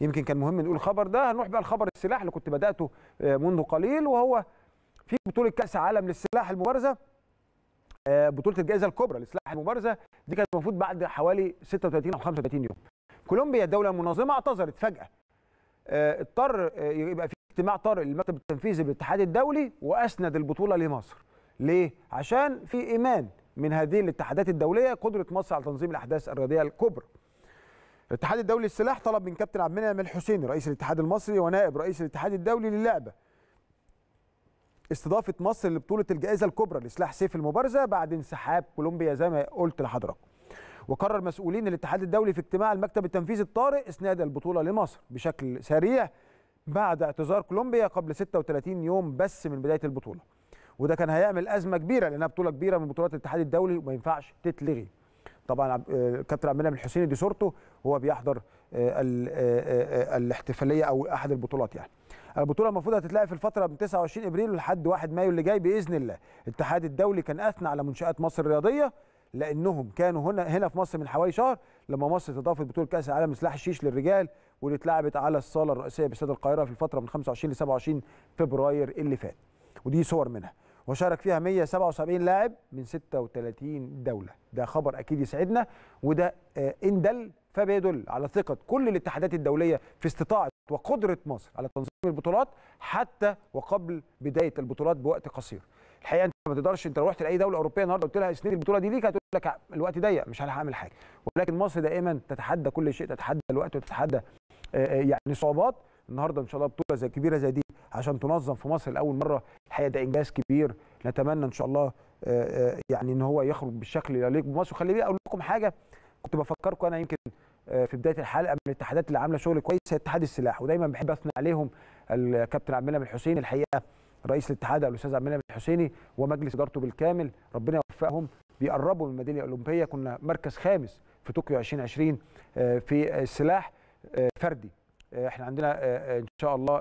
يمكن كان مهم نقول الخبر ده هنروح بقى لخبر السلاح اللي كنت بداته آه، منذ قليل وهو في بطوله كاس عالم للسلاح المبارزه آه، بطوله الجائزه الكبرى للسلاح المبارزه دي كانت المفروض بعد حوالي 36 او 35 يوم كولومبيا الدوله المنظمه اعتذرت فجاه آه، اضطر يبقى في اجتماع طارئ للمكتب التنفيذي بالاتحاد الدولي واسند البطوله لمصر ليه عشان في ايمان من هذه الاتحادات الدوليه قدره مصر على تنظيم الاحداث الرياضيه الكبرى الاتحاد الدولي للسلاح طلب من كابتن عبد المنعم الحسيني رئيس الاتحاد المصري ونائب رئيس الاتحاد الدولي للعبه استضافه مصر لبطوله الجائزه الكبرى لسلاح سيف المبارزه بعد انسحاب كولومبيا زي ما قلت لحضراتكم وقرر مسؤولين الاتحاد الدولي في اجتماع المكتب التنفيذي الطارئ اسناد البطوله لمصر بشكل سريع بعد اعتذار كولومبيا قبل 36 يوم بس من بدايه البطوله وده كان هيعمل ازمه كبيره لانها بطوله كبيره من بطولات الاتحاد الدولي وما ينفعش تتلغي طبعا كابتن عبد المنعم الحسيني دي صورته وهو بيحضر آه، آه، آه، الاحتفاليه او احد البطولات يعني البطوله المفروض هتتلعب في الفتره من 29 ابريل لحد 1 مايو اللي جاي باذن الله الاتحاد الدولي كان اثنى على منشات مصر الرياضيه لانهم كانوا هنا هنا في مصر من حوالي شهر لما مصر استضافت بطوله كاس العالم لسلاح الشيش للرجال واللي اتلعبت على الصاله الرئيسيه باستاد القاهره في الفتره من 25 ل 27 فبراير اللي فات ودي صور منها وشارك فيها 177 لاعب من 36 دوله ده خبر اكيد يسعدنا وده آه، ان دل فبيدل على ثقه كل الاتحادات الدوليه في استطاعه وقدره مصر على تنظيم البطولات حتى وقبل بدايه البطولات بوقت قصير الحقيقه انت ما تقدرش انت لو رحت لاي دوله اوروبيه النهارده قلت لها اسند البطوله دي ليك هتقول لك الوقت ضيق مش هلحق اعمل حاجه ولكن مصر دائما تتحدى كل شيء تتحدى الوقت وتتحدى آه، آه، يعني صعوبات النهارده ان شاء الله بطوله زي كبيره زي دي عشان تنظم في مصر لاول مره الحقيقه ده انجاز كبير نتمنى ان شاء الله آه، آه، يعني ان هو يخرج بالشكل اللي يليق بمصر وخلي بالي اقول لكم حاجه كنت بفكركم انا يمكن آه، في بدايه الحلقه من الاتحادات اللي عامله شغل كويس هي اتحاد السلاح ودايما بحب اثني عليهم الكابتن عبد المنعم الحسيني الحقيقه رئيس الاتحاد الاستاذ عبد المنعم الحسيني ومجلس ادارته بالكامل ربنا يوفقهم بيقربوا من الميداليه الاولمبيه كنا مركز خامس في طوكيو 2020 في السلاح فردي احنا عندنا ان شاء الله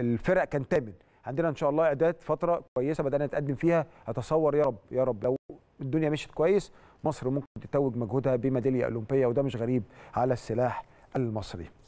الفرق كان تامن عندنا ان شاء الله اعداد فتره كويسه بدانا نتقدم فيها اتصور يا رب يا رب لو الدنيا مشيت كويس مصر ممكن تتوج مجهودها بميداليه اولمبيه وده مش غريب على السلاح المصري